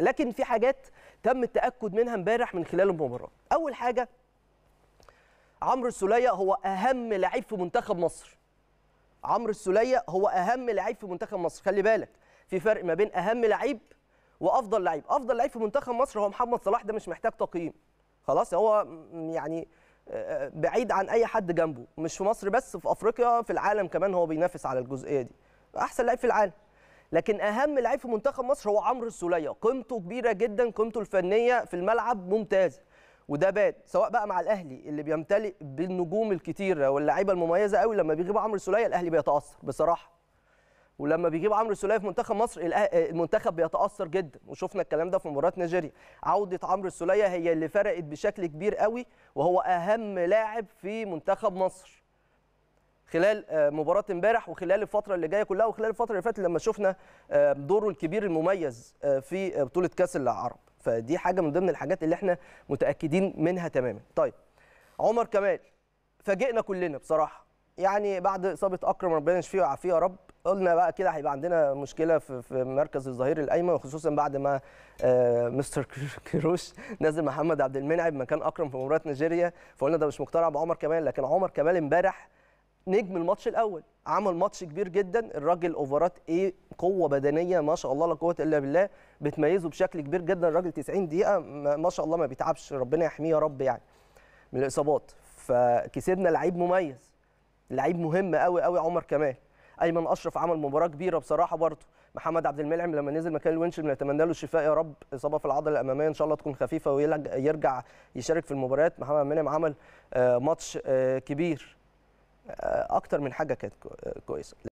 لكن في حاجات تم التاكد منها امبارح من خلال المباراه اول حاجه عمرو السوليه هو اهم لعيب في منتخب مصر عمرو السوليه هو اهم لعيب في منتخب مصر خلي بالك في فرق ما بين اهم لعيب وافضل لعيب افضل لعيب في منتخب مصر هو محمد صلاح ده مش محتاج تقييم خلاص هو يعني آه، بعيد عن اي حد جنبه مش في مصر بس في افريقيا في العالم كمان هو بينافس على الجزئيه دي احسن لعيب في العالم لكن اهم لعيب في منتخب مصر هو عمرو السوليه قيمته كبيره جدا قيمته الفنيه في الملعب ممتازه وده بان سواء بقى مع الاهلي اللي بيمتلئ بالنجوم الكتيره واللعيبه المميزه قوي لما بيغيب عمرو السوليه الاهلي بيتاثر بصراحه ولما بيجيب عمرو السوليه في منتخب مصر آه، المنتخب بيتاثر جدا وشفنا الكلام ده في مباراه نيجيريا عوده عمرو السوليه هي اللي فرقت بشكل كبير قوي وهو اهم لاعب في منتخب مصر خلال آه، مباراه امبارح وخلال الفتره اللي جايه كلها وخلال الفتره اللي فاتت لما شفنا آه، دوره الكبير المميز آه، في بطوله كاس العرب فدي حاجه من ضمن الحاجات اللي احنا متاكدين منها تماما طيب عمر كمال فاجئنا كلنا بصراحه يعني بعد اصابه اكرم ربنا يشفيه ويعافيه يا رب قلنا بقى كده هيبقى عندنا مشكله في في مركز الظهير الايمن وخصوصا بعد ما مستر كيروش نزل محمد عبد المنعم مكان اكرم في مباراه نيجيريا فقلنا ده مش مقتنع بعمر كمال لكن عمر كمال امبارح نجم الماتش الاول عمل ماتش كبير جدا الراجل اوفرات ايه قوه بدنيه ما شاء الله لا قوه الا بالله بتميزه بشكل كبير جدا الراجل 90 دقيقه ما شاء الله ما بيتعبش ربنا يحميه يا رب يعني من الاصابات فكسبنا لعيب مميز لعيب مهم قوي قوي عمر كمال ايمن اشرف عمل مباراه كبيره بصراحه برضه محمد عبد المنعم لما نزل مكان الونش بنتمنى له الشفاء يا رب اصابه في العضله الاماميه ان شاء الله تكون خفيفه ويرجع يشارك في المباريات محمد عبد المنعم عمل آه، ماتش آه، كبير اكتر من حاجه كانت كويسه